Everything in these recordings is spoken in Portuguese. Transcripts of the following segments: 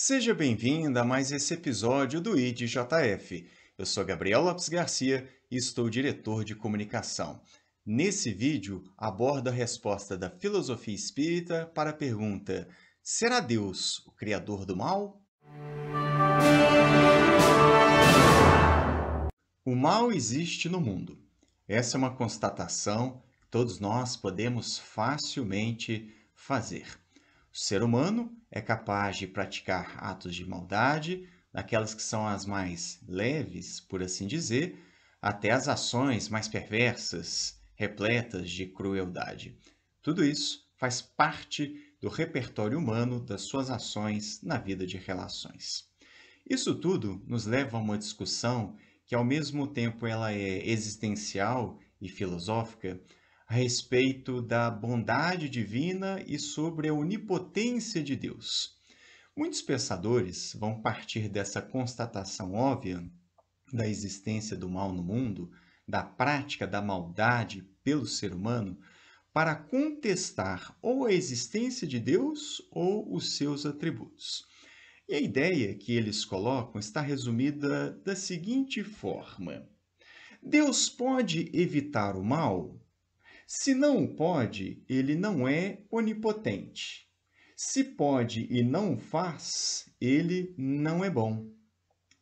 Seja bem-vinda a mais esse episódio do IDJF. Eu sou Gabriel Lopes Garcia e estou diretor de comunicação. Nesse vídeo, abordo a resposta da filosofia espírita para a pergunta: será Deus o criador do mal? O mal existe no mundo. Essa é uma constatação que todos nós podemos facilmente fazer. O ser humano é capaz de praticar atos de maldade, daquelas que são as mais leves, por assim dizer, até as ações mais perversas, repletas de crueldade. Tudo isso faz parte do repertório humano das suas ações na vida de relações. Isso tudo nos leva a uma discussão que ao mesmo tempo ela é existencial e filosófica, a respeito da bondade divina e sobre a onipotência de Deus. Muitos pensadores vão partir dessa constatação óbvia da existência do mal no mundo, da prática da maldade pelo ser humano, para contestar ou a existência de Deus ou os seus atributos. E a ideia que eles colocam está resumida da seguinte forma: Deus pode evitar o mal? Se não pode, ele não é onipotente. Se pode e não faz, ele não é bom.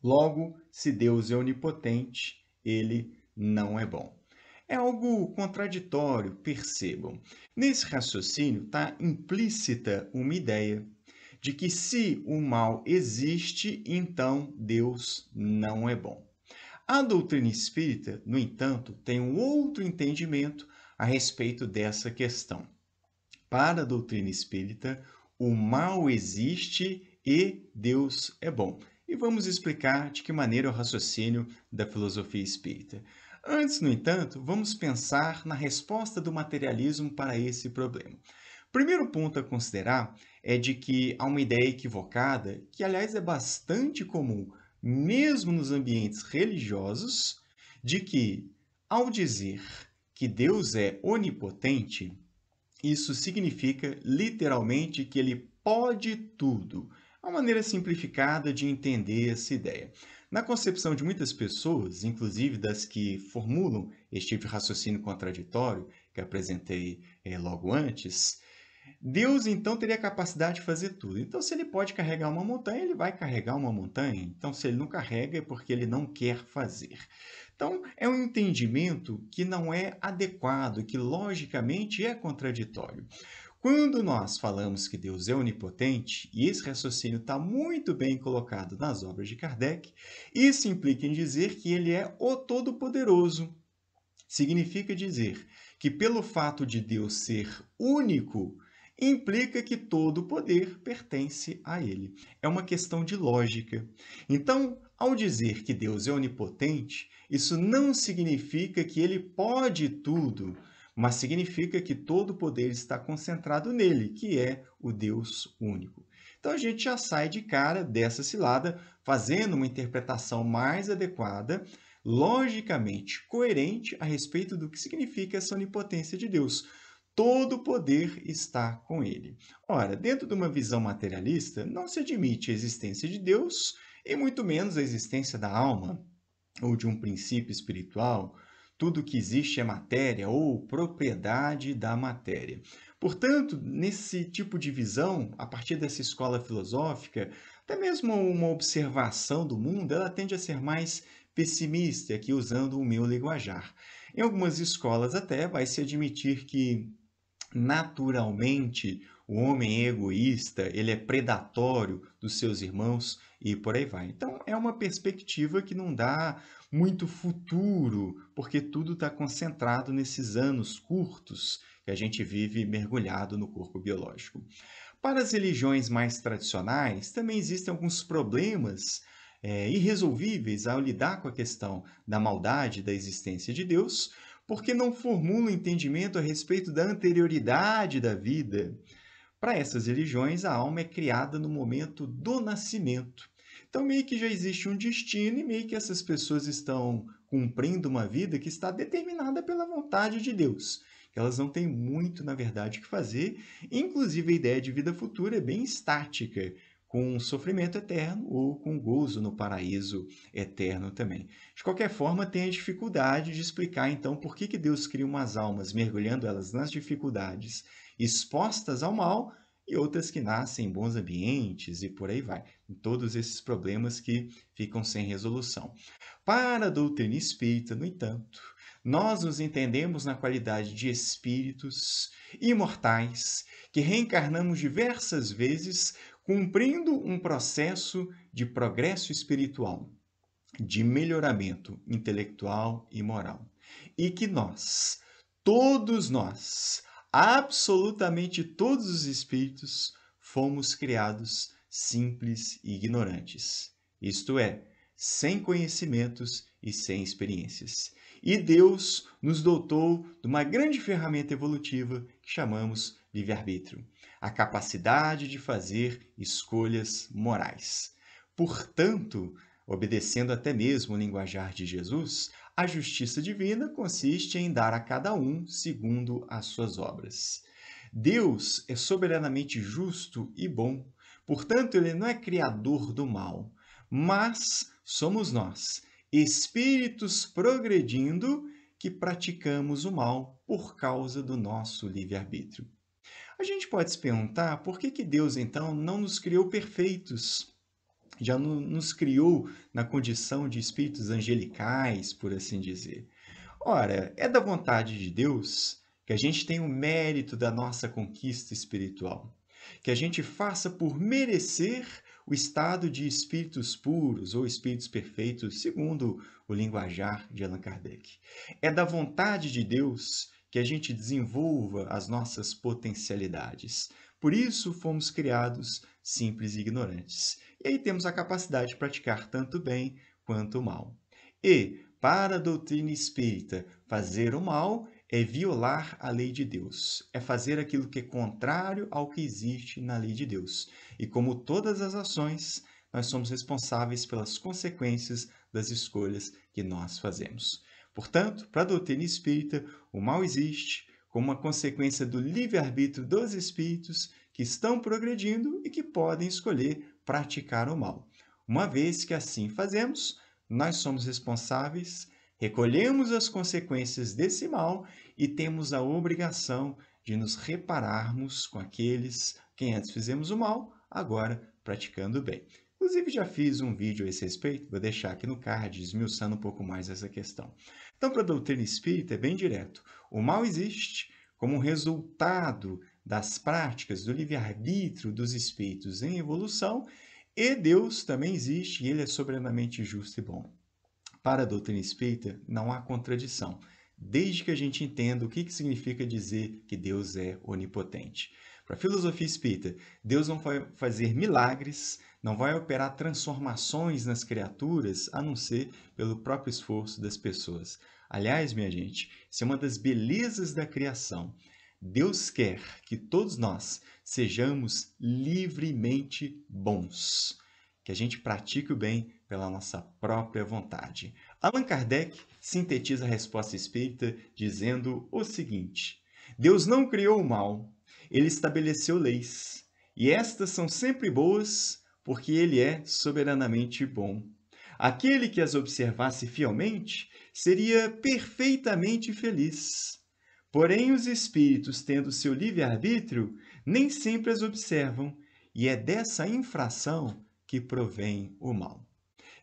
Logo, se Deus é onipotente, ele não é bom. É algo contraditório, percebam. Nesse raciocínio está implícita uma ideia de que se o mal existe, então Deus não é bom. A doutrina espírita, no entanto, tem um outro entendimento a respeito dessa questão. Para a doutrina espírita, o mal existe e Deus é bom. E vamos explicar de que maneira o raciocínio da filosofia espírita. Antes, no entanto, vamos pensar na resposta do materialismo para esse problema. Primeiro ponto a considerar é de que há uma ideia equivocada, que aliás é bastante comum, mesmo nos ambientes religiosos, de que ao dizer que Deus é onipotente, isso significa literalmente que ele pode tudo. Uma maneira simplificada de entender essa ideia. Na concepção de muitas pessoas, inclusive das que formulam este tipo de raciocínio contraditório que apresentei eh, logo antes, Deus então teria a capacidade de fazer tudo. Então, se ele pode carregar uma montanha, ele vai carregar uma montanha. Então, se ele não carrega, é porque ele não quer fazer. Então, é um entendimento que não é adequado, que logicamente é contraditório. Quando nós falamos que Deus é onipotente, e esse raciocínio está muito bem colocado nas obras de Kardec, isso implica em dizer que ele é o Todo-Poderoso. Significa dizer que, pelo fato de Deus ser único, implica que todo o poder pertence a ele. É uma questão de lógica. Então, ao dizer que Deus é onipotente, isso não significa que ele pode tudo, mas significa que todo o poder está concentrado nele, que é o Deus único. Então a gente já sai de cara dessa cilada, fazendo uma interpretação mais adequada, logicamente coerente a respeito do que significa essa onipotência de Deus todo o poder está com ele. Ora, dentro de uma visão materialista, não se admite a existência de Deus e muito menos a existência da alma ou de um princípio espiritual. Tudo que existe é matéria ou propriedade da matéria. Portanto, nesse tipo de visão, a partir dessa escola filosófica, até mesmo uma observação do mundo, ela tende a ser mais pessimista, aqui usando o meu linguajar. Em algumas escolas até vai se admitir que naturalmente o homem é egoísta, ele é predatório dos seus irmãos e por aí vai. Então é uma perspectiva que não dá muito futuro, porque tudo está concentrado nesses anos curtos que a gente vive mergulhado no corpo biológico. Para as religiões mais tradicionais, também existem alguns problemas é, irresolvíveis ao lidar com a questão da maldade da existência de Deus, porque não formula entendimento a respeito da anterioridade da vida. Para essas religiões, a alma é criada no momento do nascimento. Então, meio que já existe um destino e meio que essas pessoas estão cumprindo uma vida que está determinada pela vontade de Deus. Elas não têm muito, na verdade, o que fazer. Inclusive, a ideia de vida futura é bem estática, com sofrimento eterno ou com gozo no paraíso eterno também. De qualquer forma, tem a dificuldade de explicar então por que, que Deus cria umas almas, mergulhando elas nas dificuldades, expostas ao mal, e outras que nascem em bons ambientes e por aí vai. Todos esses problemas que ficam sem resolução. Para a doutrina espírita, no entanto, nós nos entendemos na qualidade de espíritos imortais que reencarnamos diversas vezes cumprindo um processo de progresso espiritual, de melhoramento intelectual e moral. E que nós, todos nós, absolutamente todos os espíritos, fomos criados simples e ignorantes. Isto é, sem conhecimentos e sem experiências. E Deus nos dotou de uma grande ferramenta evolutiva que chamamos livre-arbítrio a capacidade de fazer escolhas morais. Portanto, obedecendo até mesmo o linguajar de Jesus, a justiça divina consiste em dar a cada um segundo as suas obras. Deus é soberanamente justo e bom, portanto, ele não é criador do mal, mas somos nós espíritos progredindo que praticamos o mal por causa do nosso livre-arbítrio. A gente pode se perguntar por que, que Deus, então, não nos criou perfeitos? Já no, nos criou na condição de espíritos angelicais, por assim dizer. Ora, é da vontade de Deus que a gente tenha o mérito da nossa conquista espiritual, que a gente faça por merecer o estado de espíritos puros ou espíritos perfeitos, segundo o linguajar de Allan Kardec. É da vontade de Deus que a gente desenvolva as nossas potencialidades. Por isso fomos criados simples e ignorantes. E aí temos a capacidade de praticar tanto bem quanto o mal. E, para a doutrina espírita, fazer o mal é violar a lei de Deus, é fazer aquilo que é contrário ao que existe na lei de Deus. E como todas as ações, nós somos responsáveis pelas consequências das escolhas que nós fazemos. Portanto, para a doutrina espírita, o mal existe como uma consequência do livre-arbítrio dos espíritos que estão progredindo e que podem escolher praticar o mal. Uma vez que assim fazemos, nós somos responsáveis Recolhemos as consequências desse mal e temos a obrigação de nos repararmos com aqueles quem antes fizemos o mal, agora praticando o bem. Inclusive, já fiz um vídeo a esse respeito, vou deixar aqui no card, esmiuçando um pouco mais essa questão. Então, para a doutrina espírita, é bem direto. O mal existe como resultado das práticas do livre-arbítrio dos espíritos em evolução, e Deus também existe, e ele é soberanamente justo e bom. Para a doutrina espírita, não há contradição, desde que a gente entenda o que, que significa dizer que Deus é onipotente. Para a filosofia espírita, Deus não vai fazer milagres, não vai operar transformações nas criaturas, a não ser pelo próprio esforço das pessoas. Aliás, minha gente, isso é uma das belezas da criação. Deus quer que todos nós sejamos livremente bons que a gente pratique o bem pela nossa própria vontade. Allan Kardec sintetiza a resposta espírita dizendo o seguinte: Deus não criou o mal, ele estabeleceu leis, e estas são sempre boas porque ele é soberanamente bom. Aquele que as observasse fielmente seria perfeitamente feliz. Porém, os espíritos, tendo seu livre-arbítrio, nem sempre as observam, e é dessa infração que provém o mal.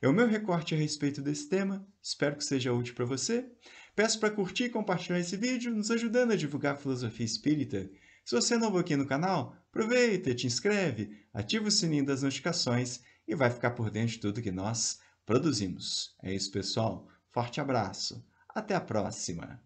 É o meu recorte a respeito desse tema, espero que seja útil para você. Peço para curtir e compartilhar esse vídeo, nos ajudando a divulgar a filosofia espírita. Se você é novo aqui no canal, aproveita, te inscreve, ativa o sininho das notificações e vai ficar por dentro de tudo que nós produzimos. É isso, pessoal. Forte abraço. Até a próxima.